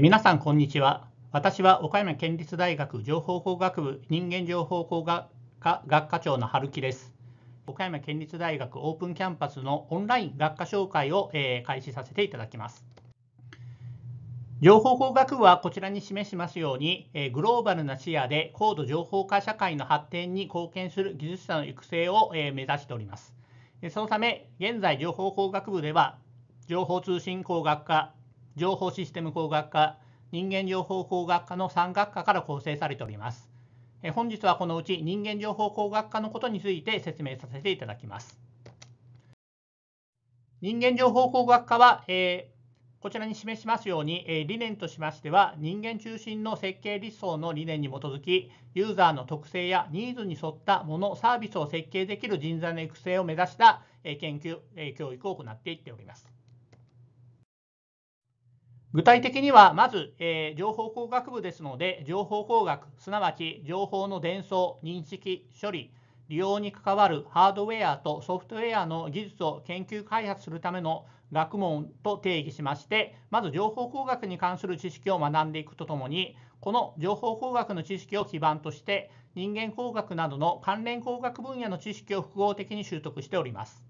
皆さん、こんにちは。私は岡山県立大学情報工学部人間情報工学科学科長の春樹です。岡山県立大学オープンキャンパスのオンライン学科紹介を、え開始させていただきます。情報工学部はこちらに示しますように、えグローバルな視野で高度情報化社会の発展に貢献する技術者の育成を、え目指しております。そのため、現在情報工学部では情報通信工学科情報システム工学科人間情報工学科の3学科から構成されております本日はこのうち人間情報工学科のことについて説明させていただきます人間情報工学科は、えー、こちらに示しますように、えー、理念としましては人間中心の設計理想の理念に基づきユーザーの特性やニーズに沿ったものサービスを設計できる人材の育成を目指した、えー、研究、えー、教育を行っていっております具体的にはまず、えー、情報工学部ですので情報工学すなわち情報の伝送認識処理利用に関わるハードウェアとソフトウェアの技術を研究開発するための学問と定義しましてまず情報工学に関する知識を学んでいくとともにこの情報工学の知識を基盤として人間工学などの関連工学分野の知識を複合的に習得しております。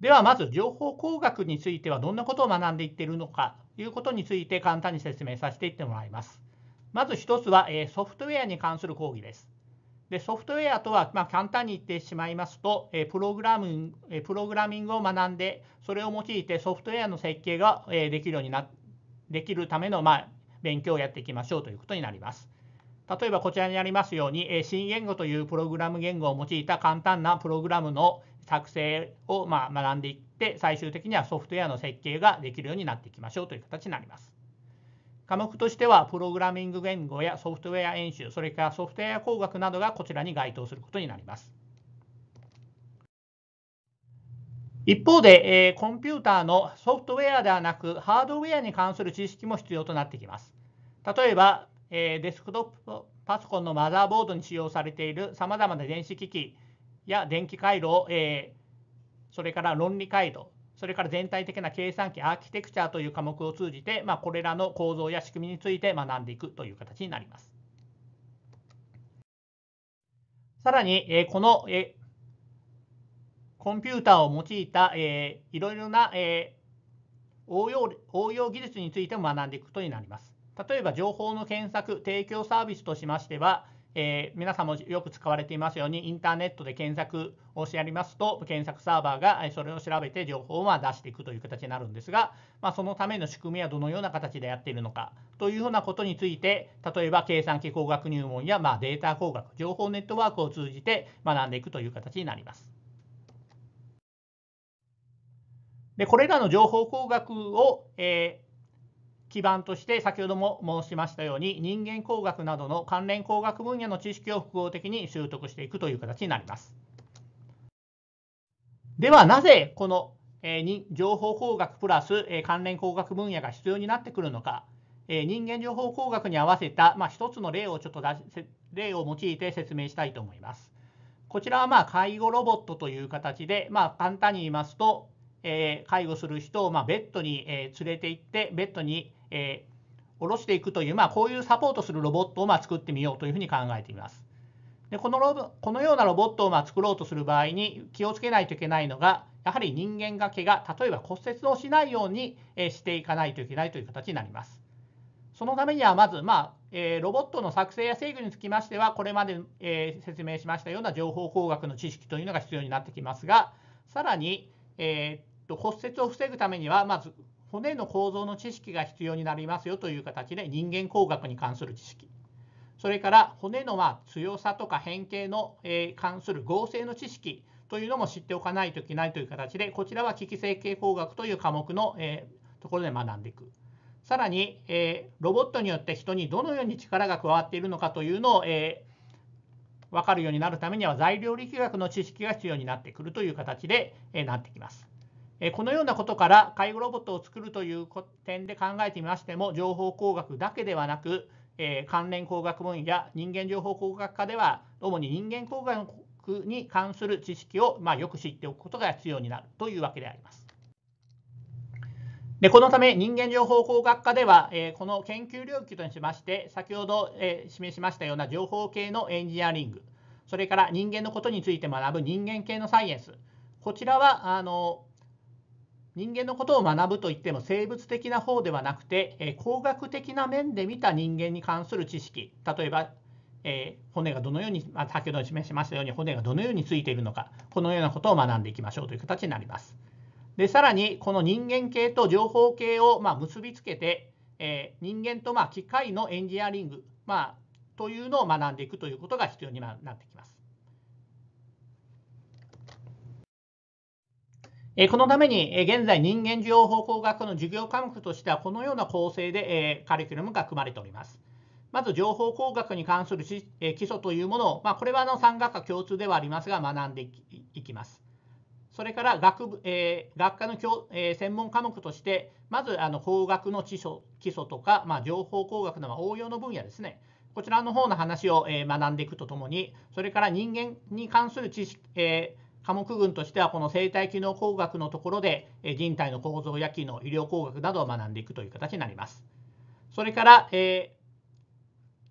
ではまず情報工学についてはどんなことを学んでいっているのかということについて簡単に説明させていってもらいます。まず1つはソフトウェアに関する講義です。でソフトウェアとは、ま簡単に言ってしまいますとプログラムプログラミングを学んでそれを用いてソフトウェアの設計ができるようになできるための、ま勉強をやっていきましょうということになります。例えばこちらにありますように新言語というプログラム言語を用いた簡単なプログラムの作成をまあ学んでいって最終的にはソフトウェアの設計ができるようになっていきましょうという形になります。科目としてはプログラミング言語やソフトウェア演習それからソフトウェア工学などがこちらに該当することになります。一方で、えー、コンピューターのソフトウェアではなくハードウェアに関する知識も必要となってきます。例えば、えー、デスクトップパソコンのマザーボードに使用されているさまざまな電子機器や電気回路えー、それから論理回路、それから全体的な計算機アーキテクチャという科目を通じて、まあ、これらの構造や仕組みについて学んでいくという形になります。さらに、えー、この、えー、コンピューターを用いた、えー、いろいろな、えー、応用応用技術についても学んでいくことになります。例えば情報の検索、提供サービスとしましては、えー、皆さんもよく使われていますようにインターネットで検索をしてやりますと検索サーバーがそれを調べて情報を出していくという形になるんですが、まあ、そのための仕組みはどのような形でやっているのかというようなことについて例えば計算機工学入門やまあデータ工学情報ネットワークを通じて学んでいくという形になります。でこれらの情報工学を、えー基盤として先ほども申しましたように人間工学などの関連工学分野の知識を複合的に習得していくという形になります。ではなぜこの、え情報工学プラス、え関連工学分野が必要になってくるのか、え人間情報工学に合わせた、まあ、一つの例をちょっと例を用いて説明したいと思います。こちらはまあ介護ロボットという形で、まあ、簡単に言いますとえ介護する人を、まベッドに、え連れて行ってベッドに、え下ろしていくという、まあ、こういうサポートするロボットを、ま作ってみようというふうに考えています。でこのロボこのようなロボットをま作ろうとする場合に気をつけないといけないのがやはり人間が怪我例えば骨折をしないようにしていかないといけないという形になります。そのためにはまず、まあえー、ロボットの作成や制御につきましてはこれまで、えー、説明しましたような情報工学の知識というのが必要になってきますがさらに、え骨折を防ぐためにはまず骨の構造の知識が必要になりますよという形で人間工学に関する知識それから骨のま強さとか変形の、え関する合成の知識というのも知っておかないといけないという形でこちらは危機整形工学という科目の、えところで学んでいくさらに、えロボットによって人にどのように力が加わっているのかというのを、え分かるようになるためには材料力学の知識が必要になってくるという形で、えなってきます。このようなことから介護ロボットを作るという点で考えてみましても情報工学だけではなく関連工学分野人間情報工学科では主に人間工学に関する知識をまよく知っておくことが必要になるというわけであります。でこのため人間情報工学科では、えこの研究領域としまして先ほど、え示しましたような情報系のエンジニアリングそれから人間のことについて学ぶ人間系のサイエンスこちらはあの人間のことを学ぶといっても生物的な方ではなくて、え工学的な面で見た人間に関する知識例えば、えー、骨がどのように、まあ、先ほど示しましたように骨がどのようについているのかこのようなことを学んでいきましょうという形になります。でさらにこの人間系と情報系を、まあ、結びつけて、えー、人間と、まあ、機械のエンジニアリング、まあ、というのを学んでいくということが必要になってきます。えこのために、え現在人間情報工学の授業科目としてはこのような構成で、えカリキュラムが組まれております。まず情報工学に関する基礎というものを、まあ、これはあの3学科共通ではありますが学んでいきます。それから学部、えー、学科の教、えー、専門科目としてまずあの工学の基礎基礎とか、まあ、情報工学の応用の分野ですねこちらの方の話を、え学んでいくとともにそれから人間に関する知識、え科目群としてはこの生体機能工学のところで人体の構造や機能医療工学などを学んでいくという形になります。それから、え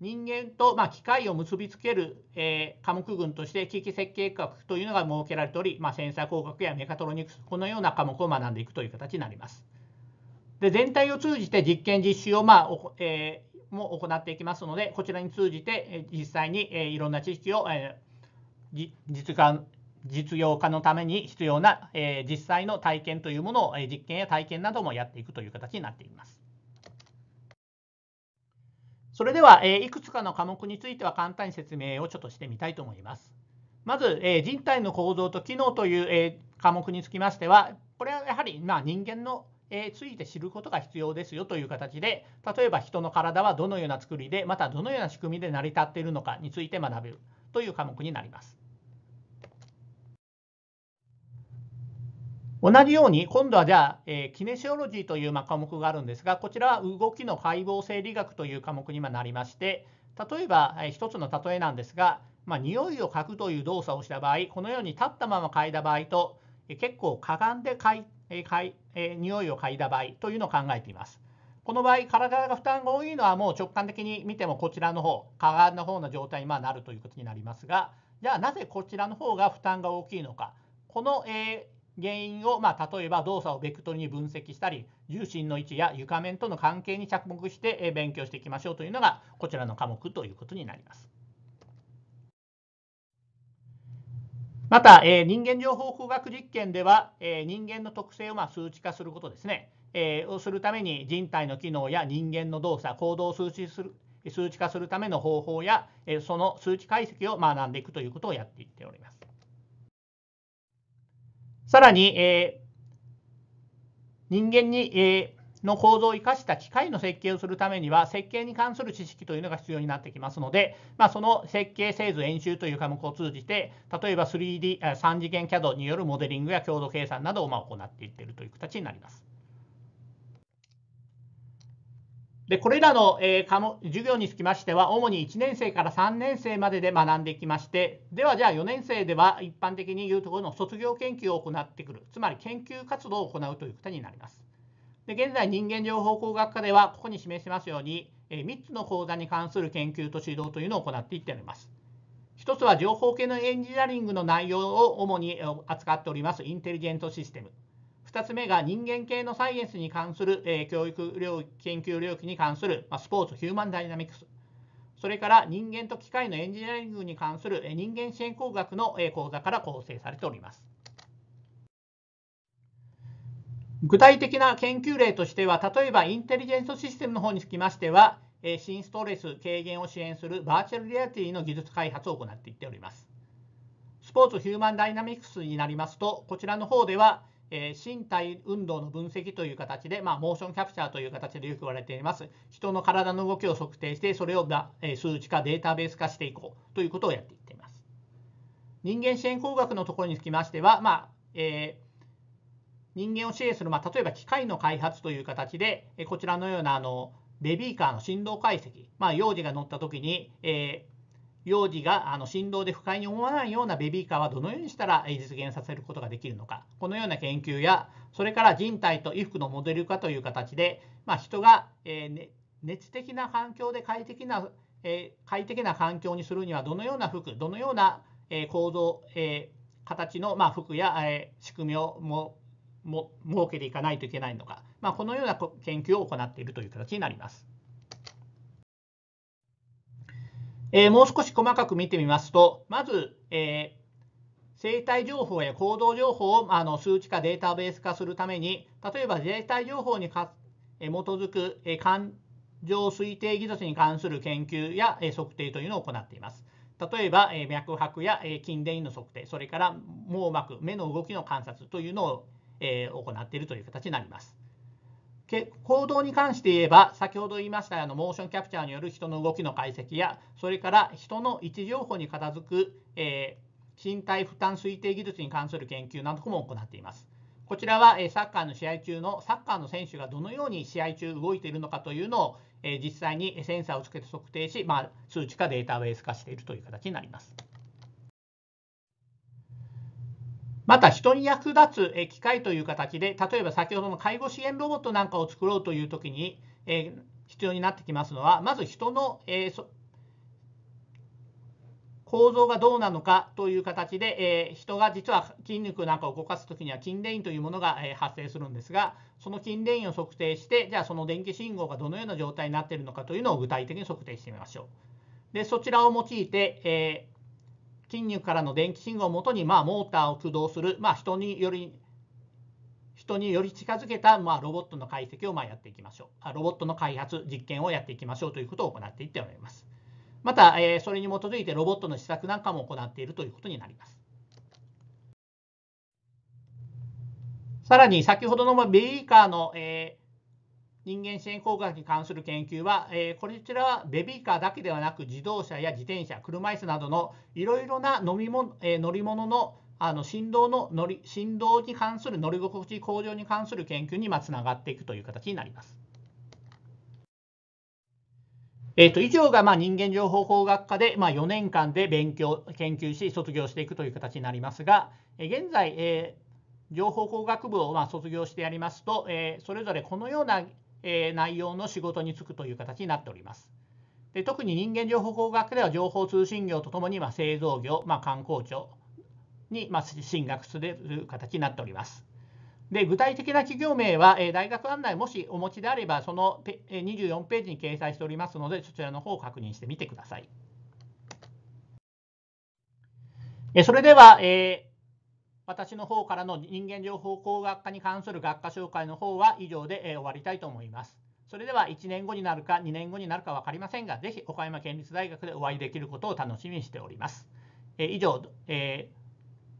ー、人間と、まあ、機械を結びつける、えー、科目群として機器設計学というのが設けられており、まあ、センサー工学やメカトロニクスこのような科目を学んでいくという形になります。で全体を通じて実験実習を、まあおえー、も行っていきますのでこちらに通じて実際に、えいろんな知識を、え実感実用化のために必要な、えー、実際の体験というものを、えー、実験や体験などもやっていくという形になっています。それでは、えー、いくつかの科目については簡単に説明をちょっとしてみたいと思います。まず、えー、人体の構造と機能という、えー、科目につきましては、これはやはり、まあ、人間のえついて知ることが必要ですよという形で例えば人の体はどのような作りでまたどのような仕組みで成り立っているのかについて学べるという科目になります。同じように、今度はじゃあ、えー、キネシオロジーというま科目があるんですが、こちらは動きの解剖生理学という科目になりまして、例えば、えー、一つの例えなんですが、まあ、匂いを嗅ぐという動作をした場合、このように立ったまま嗅いだ場合と、結構かがんで嗅い、え嗅いえ匂いを嗅いだ場合というのを考えています。この場合、体が負担が多いのはもう直感的に見てもこちらの方、かがんの方の状態にまなるということになりますが、じゃあなぜこちらの方が負担が大きいのか。この、え原因を、まあ、例えば動作をベクトルに分析したり重心の位置や床面との関係に着目して勉強していきましょうというのがこちらの科目ということになります。また、えー、人間情報工学実験では、えー、人間の特性をまあ数値化することですね、えー、をするために人体の機能や人間の動作行動を数値する数値化するための方法や、えー、その数値解析を学んでいくということをやっていっております。さらに、えー、人間に、えー、の構造を生かした機械の設計をするためには設計に関する知識というのが必要になってきますので、まあ、その設計製図演習という科目を通じて例えば 3D3 次元 CAD によるモデリングや強度計算などをま行っていっているという形になります。でこれらの、えー、科目授業につきましては主に1年生から3年生までで学んできましてではじゃあ4年生では一般的に言うところの卒業研究を行ってくるつまり研究活動を行うということになります。で現在人間情報工学科ではここに示しますように、えー、3つの講座に関する研究と指導というのを行っていっております。1つは情報系のエンジニアリングの内容を主に扱っておりますインテリジェントシステム。2つ目が人間系のサイエンスに関する、えー、教育領域研究領域に関する、まあ、スポーツヒューマンダイナミクスそれから人間と機械のエンジニアリングに関する、えー、人間支援工学の、えー、講座から構成されております具体的な研究例としては例えばインテリジェンスシステムの方につきましては、えー、新ストレス軽減を支援するバーチャルリアリティの技術開発を行っていっておりますスポーツヒューマンダイナミクスになりますとこちらの方ではえー、身体運動の分析という形で、まあ、モーションキャプチャーという形でよく言われています。人の体の動きを測定して、それをだ、え数値化、データベース化していこうということをやっていっています。人間支援工学のところにつきましては、まあ、えー、人間を支援する、まあ、例えば機械の開発という形で、えこちらのようなあのベビーカーの振動解析、まあ、幼児が乗った時に、えー幼児があの振動で不快に思わないようなベビーカーはどのようにしたら実現させることができるのかこのような研究やそれから人体と衣服のモデル化という形で、まあ、人が、えーね、熱的な環境で快適な、えー、快適な環境にするにはどのような服どのような、えー、構造、えー、形の、まあ、服や、えー、仕組みをもも設けていかないといけないのか、まあ、このような研究を行っているという形になります。えー、もう少し細かく見てみますと、まず、えー、生体情報や行動情報をあの数値化、データベース化するために、例えば生体情報にか、え基づく、え感情推定技術に関する研究や、え測定というのを行っています。例えば、え脈拍や、え筋電位の測定、それから網膜、目の動きの観察というのを、え行っているという形になります。行動に関して言えば、先ほど言いましたあのモーションキャプチャーによる人の動きの解析や、それから人の位置情報に片づく、えー、身体負担推定技術に関する研究なども行っています。こちらは、えサッカーの試合中のサッカーの選手がどのように試合中動いているのかというのを、え実際にセンサーをつけて測定し、まあ、数値化データベース化しているという形になります。また人に役立つ機械という形で例えば先ほどの介護支援ロボットなんかを作ろうという時に必要になってきますのはまず人の構造がどうなのかという形で人が実は筋肉なんかを動かす時には筋電位というものが発生するんですがその筋電位を測定してじゃあその電気信号がどのような状態になっているのかというのを具体的に測定してみましょう。でそちらを用いて筋肉からの電気信号をもとに、まあ、モーターを駆動する、まあ、人により人により近づけた、まあ、ロボットの解析をまやっていきましょう。ロボットの開発、実験をやっていきましょうということを行っていっております。また、えそれに基づいてロボットの試作なんかも行っているということになります。さらに、先ほどのベビーカーの、え人間支援工学に関する研究は、えー、こちらはベビーカーだけではなく自動車や自転車車椅子などのいろいろな飲み物、えー、乗り物のあの振動の乗り振動に関する乗り心地向上に関する研究につながっていくという形になります。えー、と以上がまあ人間情報工学科でまあ4年間で勉強研究し卒業していくという形になりますが、えー、現在、えー、情報工学部をまあ卒業してやりますと、えー、それぞれこのようなえ内容の仕事に就くという形になっております。で特に人間情報工学では情報通信業とともに、製造業、まあ、観光庁に、ま進学する形になっております。で具体的な企業名は、え大学案内もしお持ちであればその24ページに掲載しておりますのでそちらの方を確認してみてください。それでは、えー私の方からの人間情報工学科に関する学科紹介の方は以上で、え終わりたいと思います。それでは1年後になるか2年後になるか分かりませんが、ぜひ岡山県立大学でお会いできることを楽しみにしております。え以上、え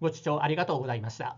ご視聴ありがとうございました。